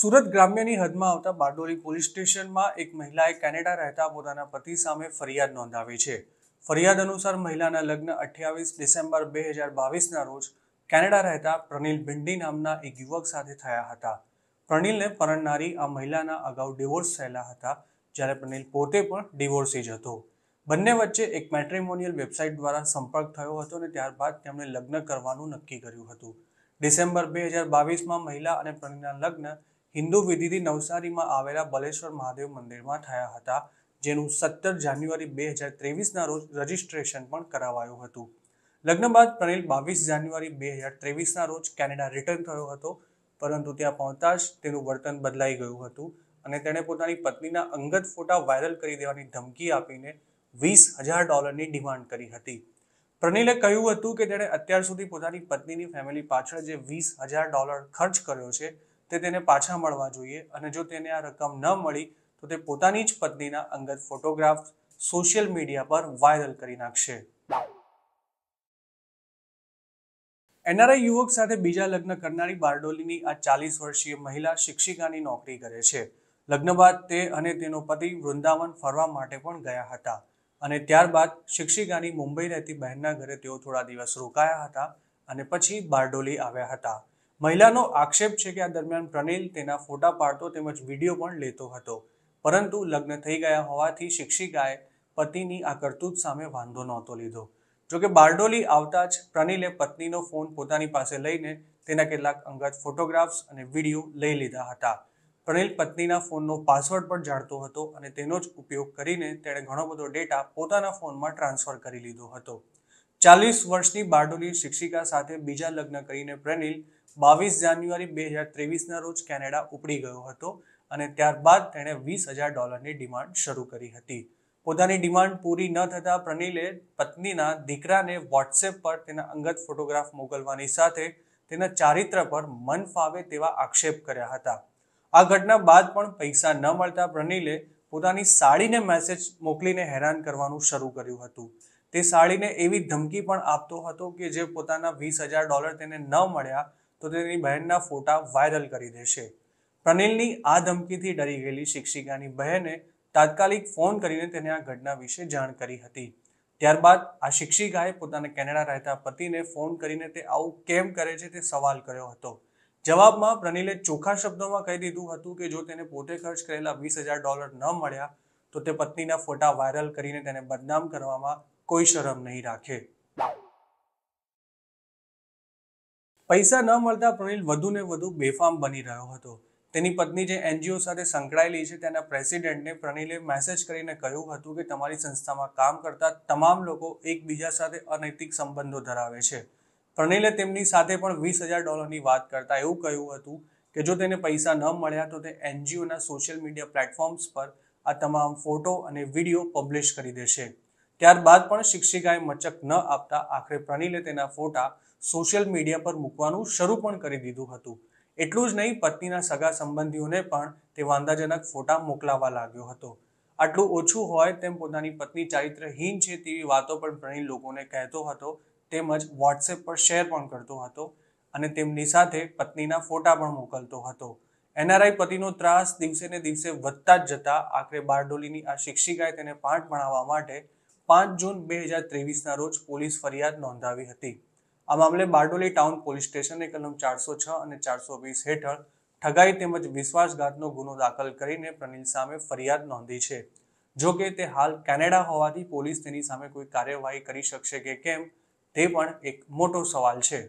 સુરત ગ્રામ્યની હદમાં આવતા બારડોલી પોલીસ સ્ટેશનમાં એક મહિલાએ કેનેડા રહેતા પોતાના પતિ સામે ફરિયાદ નોંધાવી છે ફરિયાદ અનુસાર મહિલાના લગ્ન અઠ્યાવીસ ડિસેમ્બર બે હજાર બાવીસના રોજ કેનેડા રહેતા પ્રનિલ ભિંડી નામના એક યુવક સાથે થયા હતા પ્રનિલને પરણનારી આ મહિલાના અગાઉ ડિવોર્સ થયેલા હતા જ્યારે પ્રનિલ પોતે પણ ડિવોર્સી જ હતો બંને વચ્ચે એક મેટ્રિમોનિયલ વેબસાઇટ દ્વારા સંપર્ક થયો હતો અને ત્યારબાદ તેમણે લગ્ન કરવાનું નક્કી કર્યું હતું ડિસેમ્બર બે હજાર બાવીસમાં મહિલા અને પ્રનિલના લગ્ન હિન્દુ વિધિથી નવસારીમાં આવેલા બલેશ્વર મહાદેવ મંદિરમાં થયા હતા જેનું સત્તર જાન્યુઆરી બે હજાર ત્રેવીસના રોજ રજિસ્ટ્રેશન પણ કરાવાયું હતું લગ્ન બાદ પ્રનિલ બાવીસ જાન્યુઆરી બે હજાર ત્રેવીસના રોજ કેનેડા રિટર્ન થયો હતો પરંતુ ત્યાં પહોંચતા જ તેનું વર્તન બદલાઈ ગયું હતું અને તેણે પોતાની પત્નીના અંગત ફોટા વાયરલ કરી દેવાની ધમકી આપીને વીસ હજાર ડોલરની ડિમાન્ડ કરી હતી પ્રનિલે કહ્યું હતું કે તેણે અત્યાર સુધી પોતાની પત્નીની ફેમિલી પાછળ જે વીસ હજાર ડોલર ખર્ચ કર્યો છે તે તેને પાછા મળવા જોઈએ અને જો તેને આ રકમ ન મળી તો તે પોતાની જ પત્નીના અંગત ફોટોગ્રાફ સોશિયલ મીડિયા પર વાયરલ કરી નાખશે એનઆરઆઈ યુવક સાથે બીજા લગ્ન કરનારી બારડોલીની આ ચાલીસ વર્ષીય મહિલા શિક્ષિકાની નોકરી કરે છે લગ્ન બાદ તે અને તેનો પતિ વૃંદાવન ફરવા માટે પણ ગયા હતા અને ત્યારબાદ શિક્ષિકાની મુંબઈ રહેતી બહેનના ઘરે તેઓ થોડા દિવસ રોકાયા હતા અને પછી બારડોલી આવ્યા હતા મહિલાનો આક્ષેપ છે કે આ દરમિયાન પ્રનિલ તેના ફોટા પાડતો તેમજ વિડીયો પણ લેતો હતો પરંતુ લગ્ન થઈ ગયા હોવાથી શિક્ષિકાએ પતિની આ કરતૂત સામે વાંધો નહોતો લીધો જોકે બારડોલી આવતા જ પ્રનિલે પત્નીનો ફોન પોતાની પાસે લઈને તેના કેટલાક અંગત ફોટોગ્રાફ્સ અને વિડીયો લઈ લીધા હતા પ્રનિલ પત્નીના ફોનનો પાસવર્ડ પણ જાણતો હતો અને તેનો જ ઉપયોગ કરીને તેણે ઘણો બધો ડેટા પોતાના ફોનમાં ટ્રાન્સફર કરી લીધો હતો ચાલીસ વર્ષની બારડોલી શિક્ષિકા સાથે બીજા લગ્ન કરીને પ્રનિલ બાવીસ જાન્યુઆરી બે હજાર ત્રેવીસના રોજ કેનેડા ઉપડી ગયો હતો અને ત્યારબાદ તેણે વીસ હજાર ડોલરની ડિમાન્ડ શરૂ કરી હતી પોતાની ડિમાન્ડ પૂરી ન થતાં પ્રનિલે પત્નીના દીકરાને વોટ્સએપ પર તેના અંગત ફોટોગ્રાફ મોકલવાની સાથે તેના ચારિત્ર પર મન ફાવે તેવા આક્ષેપ કર્યા હતા આ ઘટના બાદ પણ પૈસા ન મળતા પ્રનિલે પોતાની સાડીને મેસેજ મોકલીને હેરાન કરવાનું શરૂ કર્યું હતું તે સાડીને એવી ધમકી પણ આપતો હતો કે જે પોતાના વીસ હજાર ડોલર તેને ન મળ્યા તો તેની બહેનના ફોટા વાયરલ કરી દેશે પ્રનિલની આ ધમકીથી ડરી ગયેલી શિક્ષિકાની બહેને તાત્કાલિક ફોન કરીને તેને આ ઘટના વિશે જાણ કરી હતી ત્યારબાદ આ શિક્ષિકાએ પોતાના કેનેડા રહેતા પતિને ફોન કરીને તે આવું કેમ કરે છે તે સવાલ કર્યો હતો જવાબમાં પ્રનિલે ચોખ્ખા શબ્દોમાં કહી દીધું હતું કે જો તેને પોતે ખર્ચ કરેલા વીસ હજાર ડોલર ન મળ્યા તો તે પત્નીના ફોટા વાયરલ કરીને તેને બદનામ કરવામાં કોઈ શરમ નહીં રાખે પૈસા ન મળતા પ્રણીલ વધુને વધુ બેફામ બની રહ્યો હતો તેની પત્ની જે એનજીઓ સાથે સંકળાયેલી છે તેના પ્રેસિડેન્ટને પ્રણીલે મેસેજ કરીને કહ્યું હતું કે તમારી સંસ્થામાં કામ કરતા તમામ લોકો એકબીજા સાથે અનૈતિક સંબંધો ધરાવે છે પ્રણીલે તેમની સાથે પણ વીસ હજાર ડોલરની વાત કરતા એવું કહ્યું હતું કે જો તેને પૈસા ન મળ્યા તો તે એનજીઓના સોશિયલ મીડિયા પ્લેટફોર્મ્સ પર આ તમામ ફોટો અને વિડીયો પબ્લિશ કરી દેશે ત્યારબાદ પણ શિક્ષિકાએ મચક ન આપતા આખરે પ્રણીલે તેના ફોટા સોશિયલ મીડિયા પર મૂકવાનું શરૂ પણ કરી દીધું હતું એટલું જ નહીં પત્નીના સગા સંબંધીઓને પણ તે વાંધાજનક ફોટા મોકલાવા લાગ્યો હતો આટલું ઓછું હોય તેમ પોતાની પત્ની ચારિત્રહીન છે તેવી વાતો પણ પ્રણી લોકોને કહેતો હતો તેમજ વોટ્સએપ પર શેર પણ કરતો હતો અને તેમની સાથે પત્નીના ફોટા પણ મોકલતો હતો એનઆરઆઈ પતિનો ત્રાસ દિવસે ને દિવસે વધતા જ જતા આખરે બારડોલીની આ શિક્ષિકાએ તેને પાઠ ભણાવવા માટે પાંચ જૂન બે હજાર ત્રેવીસના રોજ પોલીસ ફરિયાદ નોંધાવી હતી આ મામલે બારડોલી ટાઉન પોલીસ સ્ટેશને કલમ ચારસો છ અને ચારસો વીસ હેઠળ ઠગાઈ તેમજ વિશ્વાસઘાતનો ગુનો દાખલ કરીને પ્રનિલ સામે ફરિયાદ નોંધી છે જો કે તે હાલ કેનેડા હોવાથી પોલીસ તેની સામે કોઈ કાર્યવાહી કરી શકશે કે કેમ તે પણ એક મોટો સવાલ છે